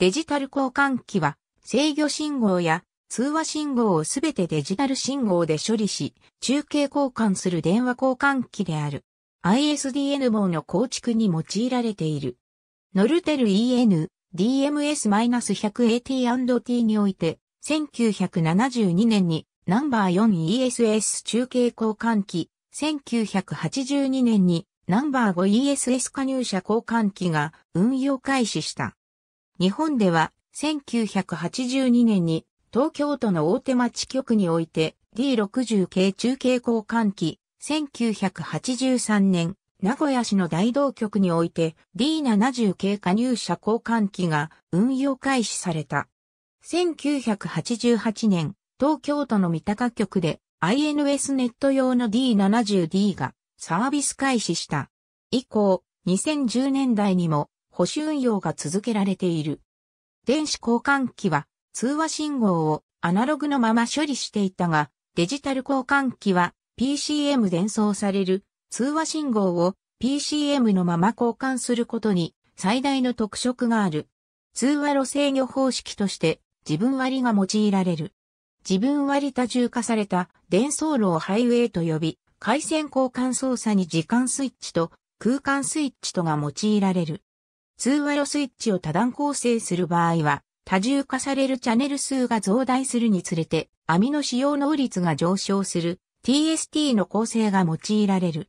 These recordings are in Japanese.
デジタル交換機は制御信号や通話信号をすべてデジタル信号で処理し、中継交換する電話交換機である。ISDN 網の構築に用いられている。ノルテル EN DMS-100AT&T において、1972年にナンバー 4ESS 中継交換機、1982年にナンバー 5ESS 加入者交換機が運用開始した。日本では1982年に東京都の大手町局において D60 系中継交換機、1983年名古屋市の大道局において D70 系加入者交換機が運用開始された。1988年、東京都の三鷹局で INS ネット用の D70D がサービス開始した。以降、2010年代にも保守運用が続けられている。電子交換機は通話信号をアナログのまま処理していたが、デジタル交換機は PCM 伝送される通話信号を PCM のまま交換することに最大の特色がある。通話路制御方式として自分割が用いられる。自分割多重化された伝送路をハイウェイと呼び、回線交換操作に時間スイッチと空間スイッチとが用いられる。通話路スイッチを多段構成する場合は、多重化されるチャンネル数が増大するにつれて、網の使用能率が上昇する TST の構成が用いられる。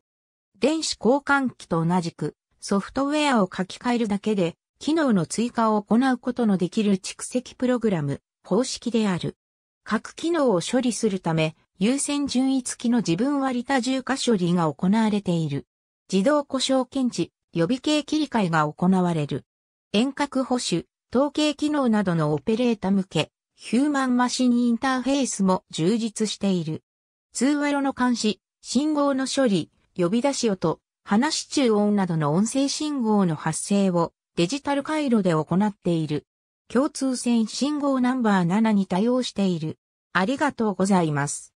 電子交換機と同じく、ソフトウェアを書き換えるだけで、機能の追加を行うことのできる蓄積プログラム、方式である。各機能を処理するため、優先順位付きの自分割多重化処理が行われている。自動故障検知、予備系切り替えが行われる。遠隔保守、統計機能などのオペレータ向け、ヒューマンマシンインターフェースも充実している。通話路の監視、信号の処理、呼び出し音、話し中音などの音声信号の発生をデジタル回路で行っている。共通線信号ナンバー7に対応している。ありがとうございます。